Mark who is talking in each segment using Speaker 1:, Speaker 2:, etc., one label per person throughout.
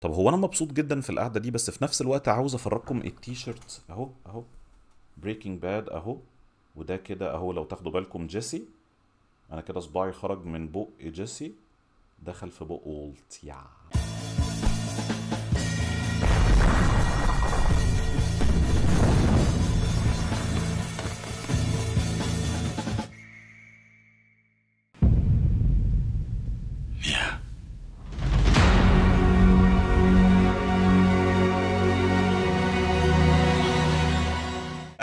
Speaker 1: طب هو انا مبسوط جدا في القعده دي بس في نفس الوقت عاوز افرجكم التيشيرت اهو اهو بريكنج باد اهو وده كده اهو لو تاخدوا بالكم جيسي انا كده صباعي خرج من بق جيسي دخل في بق والت يعني.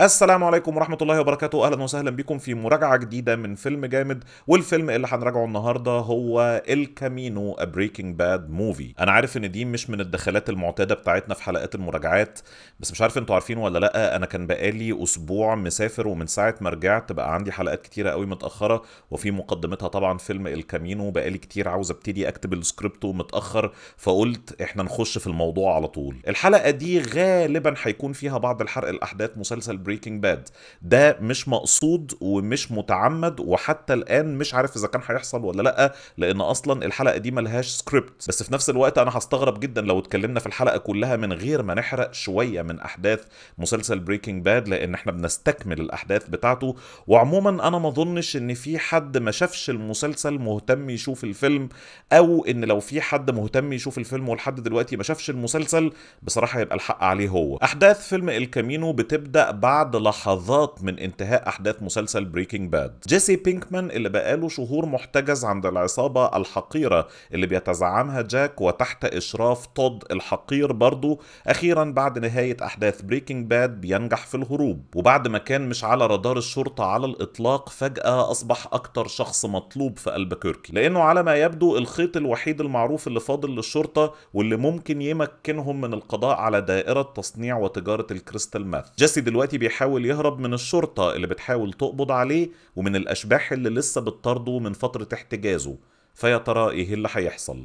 Speaker 1: السلام عليكم ورحمة الله وبركاته أهلا وسهلا بكم في مراجعة جديدة من فيلم جامد والفيلم اللي هنراجعه النهاردة هو الكامينو بريكنج باد موفي أنا عارف إن دي مش من الدخلات المعتادة بتاعتنا في حلقات المراجعات بس مش عارف انتوا عارفين ولا لأ أنا كان بقالي أسبوع مسافر ومن ساعة ما رجعت بقى عندي حلقات كتيرة قوي متأخرة وفي مقدمتها طبعا فيلم الكامينو بقالي كتير عاوز ابتدي أكتب السكريبت ومتأخر فقلت إحنا نخش في الموضوع على طول الحلقة دي غالبا هيكون فيها بعض الحرق الأحداث مسلسل بريكنج باد ده مش مقصود ومش متعمد وحتى الان مش عارف اذا كان هيحصل ولا لا لان اصلا الحلقه دي ملهاش سكريبت بس في نفس الوقت انا هستغرب جدا لو اتكلمنا في الحلقه كلها من غير ما نحرق شويه من احداث مسلسل بريكنج باد لان احنا بنستكمل الاحداث بتاعته وعموما انا ما اظنش ان في حد ما شافش المسلسل مهتم يشوف الفيلم او ان لو في حد مهتم يشوف الفيلم ولحد دلوقتي ما شافش المسلسل بصراحه يبقى الحق عليه هو احداث فيلم الكامينو بتبدا بعد بعد لحظات من انتهاء احداث مسلسل بريكنج باد جيسي بينكمان اللي بقاله شهور محتجز عند العصابه الحقيره اللي بيتزعمها جاك وتحت اشراف تود الحقير برضه اخيرا بعد نهايه احداث بريكنج باد بينجح في الهروب وبعد ما كان مش على رادار الشرطه على الاطلاق فجاه اصبح اكتر شخص مطلوب في البكيركي لانه على ما يبدو الخيط الوحيد المعروف اللي فاضل للشرطه واللي ممكن يمكنهم من القضاء على دائره تصنيع وتجاره الكريستال ماث جيسي دلوقتي بيحاول يهرب من الشرطة اللي بتحاول تقبض عليه ومن الأشباح اللي لسه بتطارده من فترة احتجازه فيا ترى إيه اللي هيحصل؟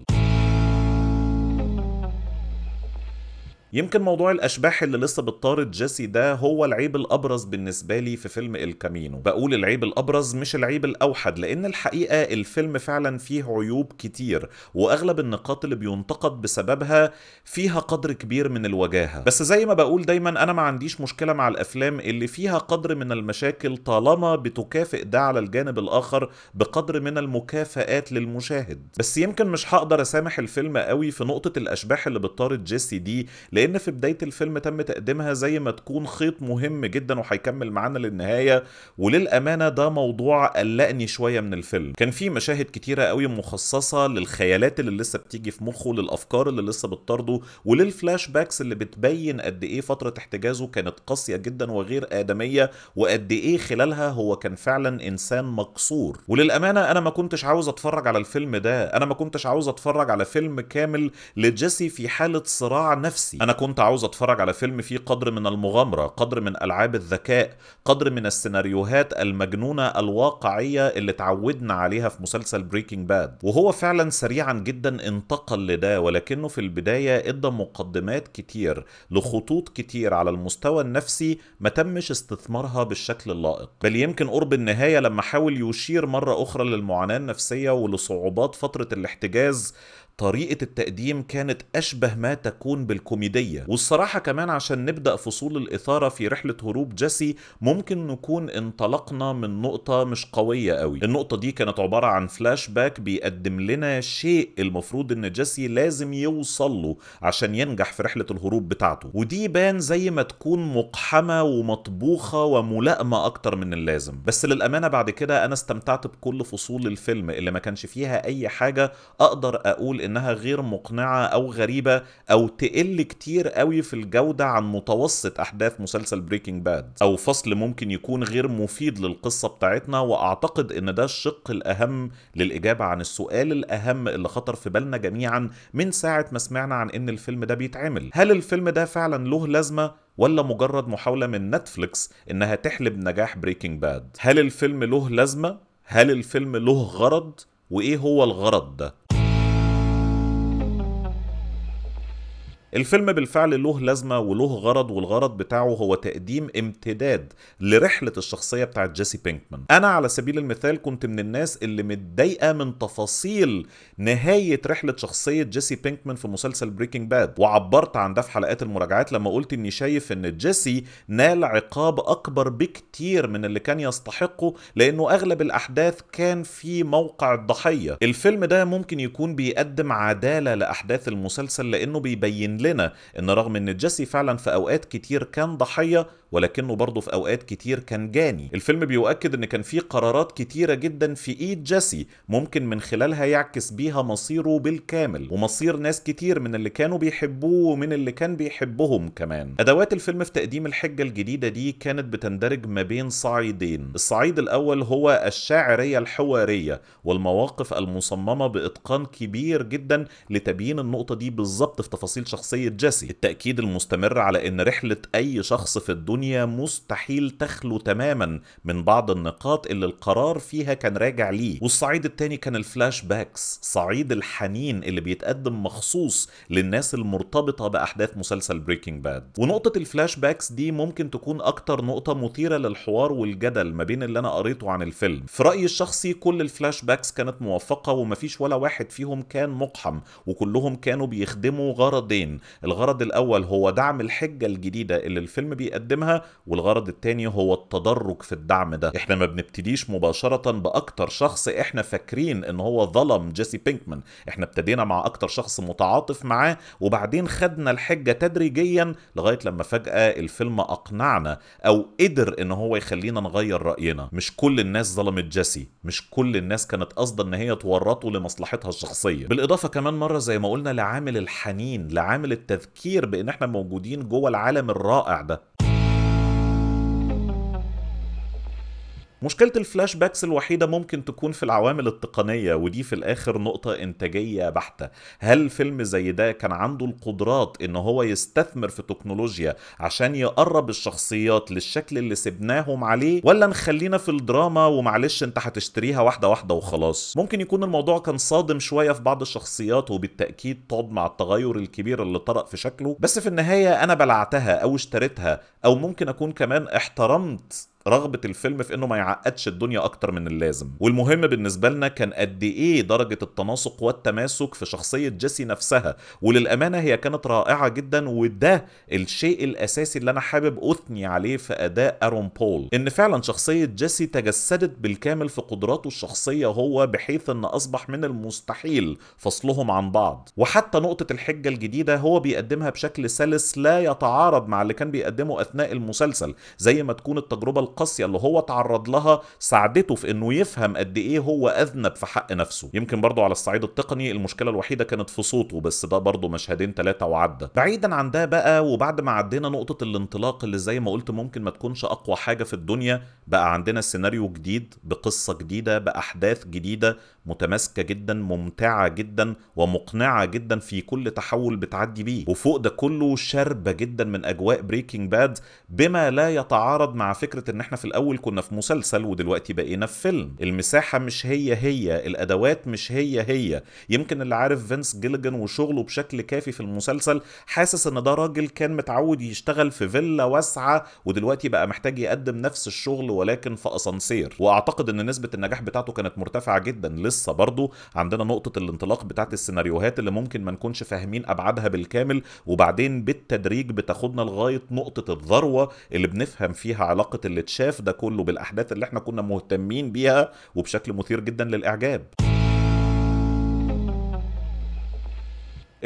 Speaker 1: يمكن موضوع الاشباح اللي لسه بتطارد جيسي ده هو العيب الابرز بالنسبه لي في فيلم الكامينو بقول العيب الابرز مش العيب الاوحد لان الحقيقه الفيلم فعلا فيه عيوب كتير واغلب النقاط اللي بينتقد بسببها فيها قدر كبير من الوجاهه بس زي ما بقول دايما انا ما عنديش مشكله مع الافلام اللي فيها قدر من المشاكل طالما بتكافئ ده على الجانب الاخر بقدر من المكافآت للمشاهد بس يمكن مش هقدر اسامح الفيلم قوي في نقطه الاشباح اللي بتطارد جيسي دي لان في بدايه الفيلم تم تقديمها زي ما تكون خيط مهم جدا وهيكمل معانا للنهايه وللامانه ده موضوع قلقني شويه من الفيلم كان في مشاهد كتيره قوي مخصصه للخيالات اللي لسه بتيجي في مخه للافكار اللي لسه بتطارده وللفلاش باكس اللي بتبين قد ايه فتره احتجازه كانت قاسيه جدا وغير ادميه وقد ايه خلالها هو كان فعلا انسان مقصور وللامانه انا ما كنتش عاوز اتفرج على الفيلم ده انا ما كنتش عاوز اتفرج على فيلم كامل لجيسي في حاله صراع نفسي انا كنت عاوز اتفرج على فيلم فيه قدر من المغامره قدر من العاب الذكاء قدر من السيناريوهات المجنونه الواقعيه اللي اتعودنا عليها في مسلسل بريكنج باد وهو فعلا سريعا جدا انتقل لده ولكنه في البدايه ادى مقدمات كتير لخطوط كتير على المستوى النفسي ما تمش استثمارها بالشكل اللائق بل يمكن قرب النهايه لما حاول يشير مره اخرى للمعاناه النفسيه ولصعوبات فتره الاحتجاز طريقة التقديم كانت أشبه ما تكون بالكوميدية والصراحة كمان عشان نبدأ فصول الإثارة في رحلة هروب جيسي ممكن نكون انطلقنا من نقطة مش قوية قوي النقطة دي كانت عبارة عن فلاش باك بيقدم لنا شيء المفروض إن جيسي لازم يوصل له عشان ينجح في رحلة الهروب بتاعته ودي بان زي ما تكون مقحمة ومطبوخة وملائمة أكتر من اللازم بس للأمانة بعد كده أنا استمتعت بكل فصول الفيلم اللي ما كانش فيها أي حاجة أقدر أقول انها غير مقنعه او غريبه او تقل كتير قوي في الجوده عن متوسط احداث مسلسل بريكنج باد او فصل ممكن يكون غير مفيد للقصه بتاعتنا واعتقد ان ده الشق الاهم للاجابه عن السؤال الاهم اللي خطر في بالنا جميعا من ساعه ما سمعنا عن ان الفيلم ده بيتعمل هل الفيلم ده فعلا له لازمه ولا مجرد محاولة من نتفليكس إنها تحلب نجاح بريكنج باد؟ هل الفيلم له لازمة؟ هل الفيلم له غرض؟ وإيه هو الغرض ده؟ الفيلم بالفعل له لازمه وله غرض والغرض بتاعه هو تقديم امتداد لرحله الشخصيه بتاعة جيسي بينكمان انا على سبيل المثال كنت من الناس اللي متضايقه من تفاصيل نهايه رحله شخصيه جيسي بينكمان في مسلسل بريكنج باد وعبرت عن ده في حلقات المراجعات لما قلت اني شايف ان جيسي نال عقاب اكبر بكتير من اللي كان يستحقه لانه اغلب الاحداث كان في موقع الضحيه الفيلم ده ممكن يكون بيقدم عداله لاحداث المسلسل لانه بيبين لنا ان رغم ان جيسي فعلا في اوقات كتير كان ضحيه ولكنه برضه في اوقات كتير كان جاني الفيلم بيؤكد ان كان في قرارات كتيره جدا في ايد جيسي ممكن من خلالها يعكس بيها مصيره بالكامل ومصير ناس كتير من اللي كانوا بيحبوه ومن اللي كان بيحبهم كمان ادوات الفيلم في تقديم الحجه الجديده دي كانت بتندرج ما بين صعيدين الصعيد الاول هو الشاعريه الحواريه والمواقف المصممه باتقان كبير جدا لتبيين النقطه دي بالظبط في تفاصيل شخصيه شخصية جيسي التأكيد المستمر على أن رحلة أي شخص في الدنيا مستحيل تخلو تماما من بعض النقاط اللي القرار فيها كان راجع ليه والصعيد التاني كان الفلاش باكس صعيد الحنين اللي بيتقدم مخصوص للناس المرتبطة بأحداث مسلسل بريكنج باد ونقطة الفلاش باكس دي ممكن تكون أكتر نقطة مثيرة للحوار والجدل ما بين اللي أنا قريته عن الفيلم في رأيي الشخصي كل الفلاش باكس كانت موفقة ومفيش ولا واحد فيهم كان مقحم وكلهم كانوا بيخدموا غرضين الغرض الاول هو دعم الحجه الجديده اللي الفيلم بيقدمها والغرض الثاني هو التدرج في الدعم ده احنا ما بنبتديش مباشره باكتر شخص احنا فاكرين ان هو ظلم جيسي بينكمان احنا ابتدينا مع اكتر شخص متعاطف معاه وبعدين خدنا الحجه تدريجيا لغايه لما فجاه الفيلم اقنعنا او قدر ان هو يخلينا نغير راينا مش كل الناس ظلمت جيسي مش كل الناس كانت قاصده ان هي تورطه لمصلحتها الشخصيه بالاضافه كمان مره زي ما قلنا لعامل الحنين لعامل للتذكير بان احنا موجودين جوه العالم الرائع ده مشكله الفلاش باكس الوحيده ممكن تكون في العوامل التقنيه ودي في الاخر نقطه انتاجيه بحته هل فيلم زي ده كان عنده القدرات ان هو يستثمر في تكنولوجيا عشان يقرب الشخصيات للشكل اللي سبناهم عليه ولا نخلينا في الدراما ومعلش انت هتشتريها واحده واحده وخلاص ممكن يكون الموضوع كان صادم شويه في بعض الشخصيات وبالتاكيد طاد مع التغير الكبير اللي طرأ في شكله بس في النهايه انا بلعتها او اشتريتها او ممكن اكون كمان احترمت رغبه الفيلم في انه ما يعقدش الدنيا اكتر من اللازم والمهم بالنسبه لنا كان قد ايه درجه التناسق والتماسك في شخصيه جيسي نفسها وللامانه هي كانت رائعه جدا وده الشيء الاساسي اللي انا حابب اثني عليه في اداء ارون بول ان فعلا شخصيه جيسي تجسدت بالكامل في قدراته الشخصيه هو بحيث ان اصبح من المستحيل فصلهم عن بعض وحتى نقطه الحجه الجديده هو بيقدمها بشكل سلس لا يتعارض مع اللي كان بيقدمه اثناء المسلسل زي ما تكون التجربه القاسيه اللي هو تعرض لها ساعدته في انه يفهم قد ايه هو اذنب في حق نفسه يمكن برضه على الصعيد التقني المشكله الوحيده كانت في صوته بس ده برضه مشهدين ثلاثه وعدى بعيدا عن ده بقى وبعد ما عدينا نقطه الانطلاق اللي زي ما قلت ممكن ما تكونش اقوى حاجه في الدنيا بقى عندنا سيناريو جديد بقصه جديده باحداث جديده متماسكه جدا ممتعه جدا ومقنعه جدا في كل تحول بتعدي بيه وفوق ده كله شربه جدا من اجواء بريكنج باد بما لا يتعارض مع فكره ان ان احنا في الاول كنا في مسلسل ودلوقتي بقينا في فيلم المساحه مش هي هي الادوات مش هي هي يمكن اللي عارف فينس جيليجان وشغله بشكل كافي في المسلسل حاسس ان ده راجل كان متعود يشتغل في فيلا واسعه ودلوقتي بقى محتاج يقدم نفس الشغل ولكن في اسانسير واعتقد ان نسبه النجاح بتاعته كانت مرتفعه جدا لسه برضه عندنا نقطه الانطلاق بتاعه السيناريوهات اللي ممكن ما نكونش فاهمين ابعادها بالكامل وبعدين بالتدريج بتاخدنا لغايه نقطه الذروه اللي بنفهم فيها علاقه اللي اتشاف ده كله بالاحداث اللي احنا كنا مهتمين بيها وبشكل مثير جدا للاعجاب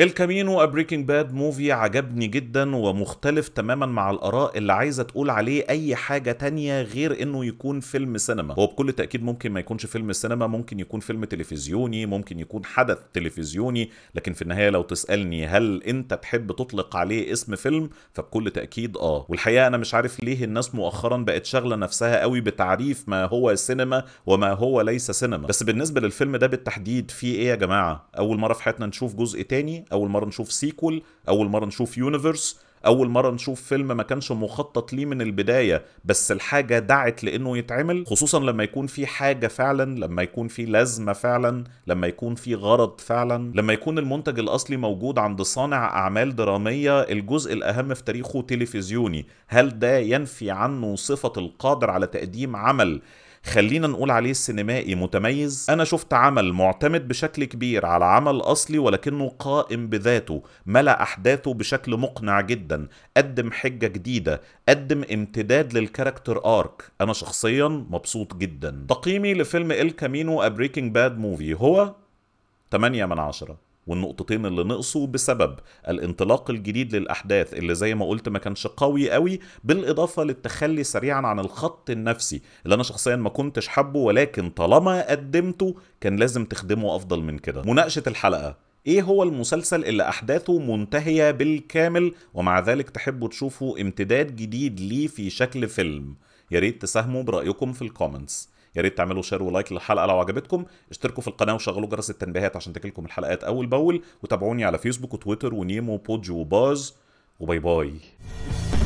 Speaker 1: الكامينو بريكنج باد موفي عجبني جدا ومختلف تماما مع الاراء اللي عايزه تقول عليه اي حاجه تانية غير انه يكون فيلم سينما هو بكل تاكيد ممكن ما يكونش فيلم سينما ممكن يكون فيلم تلفزيوني ممكن يكون حدث تلفزيوني لكن في النهايه لو تسالني هل انت تحب تطلق عليه اسم فيلم فبكل تاكيد اه والحقيقه انا مش عارف ليه الناس مؤخرا بقت شاغله نفسها قوي بتعريف ما هو سينما وما هو ليس سينما بس بالنسبه للفيلم ده بالتحديد في ايه يا جماعه اول مره في حياتنا نشوف جزء تاني اول مره نشوف سيكول اول مره نشوف يونيفرس اول مره نشوف فيلم ما كانش مخطط ليه من البدايه بس الحاجه دعت لانه يتعمل خصوصا لما يكون في حاجه فعلا لما يكون في لازمه فعلا لما يكون في غرض فعلا لما يكون المنتج الاصلي موجود عند صانع اعمال دراميه الجزء الاهم في تاريخه تلفزيوني هل ده ينفي عنه صفه القادر على تقديم عمل خلينا نقول عليه سينمائي متميز انا شفت عمل معتمد بشكل كبير على عمل اصلي ولكنه قائم بذاته ملا احداثه بشكل مقنع جدا قدم حجه جديده قدم امتداد للكاركتر ارك انا شخصيا مبسوط جدا تقييمي لفيلم الكامينو ابريكنج باد موفي هو 8 من 10 والنقطتين اللي نقصوا بسبب الانطلاق الجديد للاحداث اللي زي ما قلت ما كانش قوي قوي بالاضافه للتخلي سريعا عن الخط النفسي اللي انا شخصيا ما كنتش حابه ولكن طالما قدمته كان لازم تخدمه افضل من كده مناقشه الحلقه ايه هو المسلسل اللي احداثه منتهيه بالكامل ومع ذلك تحبوا تشوفوا امتداد جديد ليه في شكل فيلم يا ريت تساهموا برايكم في الكومنتس يا ريت تعملوا شير ولايك للحلقه لو عجبتكم اشتركوا في القناه وشغلوا جرس التنبيهات عشان تجيلكم الحلقات اول باول وتابعوني على فيسبوك وتويتر ونيمو وبودج وباز وباي باي